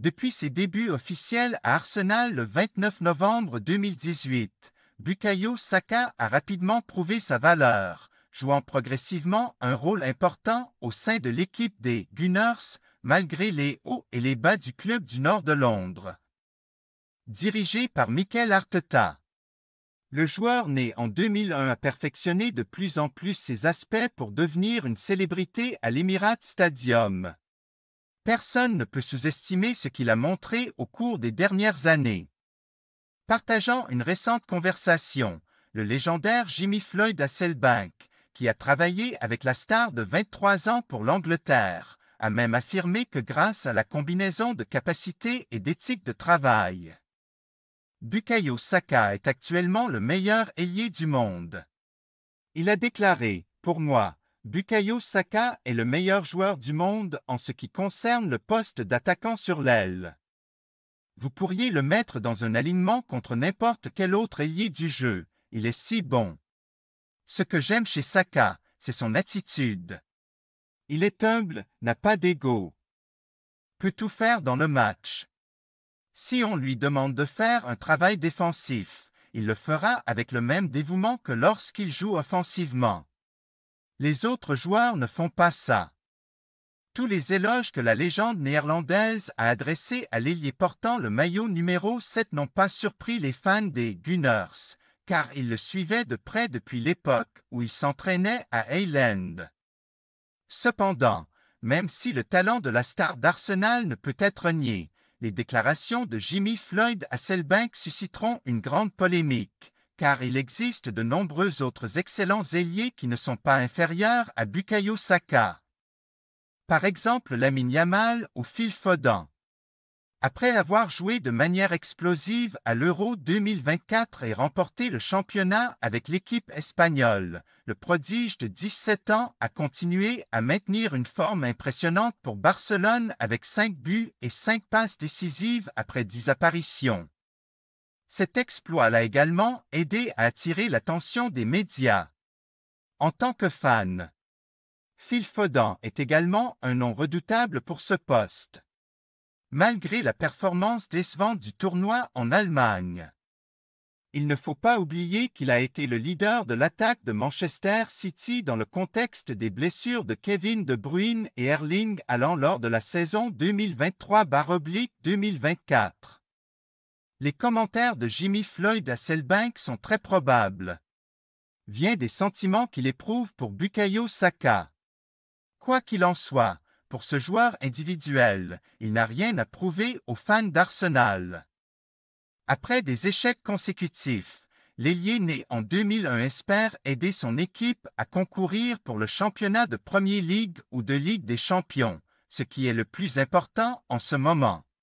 Depuis ses débuts officiels à Arsenal le 29 novembre 2018, Bukayo Saka a rapidement prouvé sa valeur, jouant progressivement un rôle important au sein de l'équipe des Gunners, malgré les hauts et les bas du club du nord de Londres. Dirigé par Mikel Arteta. Le joueur né en 2001 a perfectionné de plus en plus ses aspects pour devenir une célébrité à l'Emirates Stadium, Personne ne peut sous-estimer ce qu'il a montré au cours des dernières années. Partageant une récente conversation, le légendaire Jimmy Floyd Hasselbank, qui a travaillé avec la star de 23 ans pour l'Angleterre, a même affirmé que grâce à la combinaison de capacités et d'éthique de travail, Bukayo Saka est actuellement le meilleur ailier du monde. Il a déclaré, pour moi, Bukayo Saka est le meilleur joueur du monde en ce qui concerne le poste d'attaquant sur l'aile. Vous pourriez le mettre dans un alignement contre n'importe quel autre ailier du jeu, il est si bon. Ce que j'aime chez Saka, c'est son attitude. Il est humble, n'a pas d'ego. Peut tout faire dans le match. Si on lui demande de faire un travail défensif, il le fera avec le même dévouement que lorsqu'il joue offensivement. Les autres joueurs ne font pas ça. Tous les éloges que la légende néerlandaise a adressés à l'ailier portant le maillot numéro 7 n'ont pas surpris les fans des Gunners, car ils le suivaient de près depuis l'époque où il s'entraînait à Eyland. Cependant, même si le talent de la star d'Arsenal ne peut être nié, les déclarations de Jimmy Floyd à Selbank susciteront une grande polémique, car il existe de nombreux autres excellents ailiers qui ne sont pas inférieurs à Bukayo Saka. Par exemple Lamine Yamal ou Phil Après avoir joué de manière explosive à l'Euro 2024 et remporté le championnat avec l'équipe espagnole, le prodige de 17 ans a continué à maintenir une forme impressionnante pour Barcelone avec 5 buts et 5 passes décisives après 10 apparitions. Cet exploit l'a également aidé à attirer l'attention des médias. En tant que fan, Phil Foden est également un nom redoutable pour ce poste. Malgré la performance décevante du tournoi en Allemagne, il ne faut pas oublier qu'il a été le leader de l'attaque de Manchester City dans le contexte des blessures de Kevin De Bruyne et Erling allant lors de la saison 2023-2024. Les commentaires de Jimmy Floyd à Selbank sont très probables. Vient des sentiments qu'il éprouve pour Bukayo Saka. Quoi qu'il en soit, pour ce joueur individuel, il n'a rien à prouver aux fans d'Arsenal. Après des échecs consécutifs, l'ailier né en 2001 espère aider son équipe à concourir pour le championnat de Premier League ou de Ligue des Champions, ce qui est le plus important en ce moment.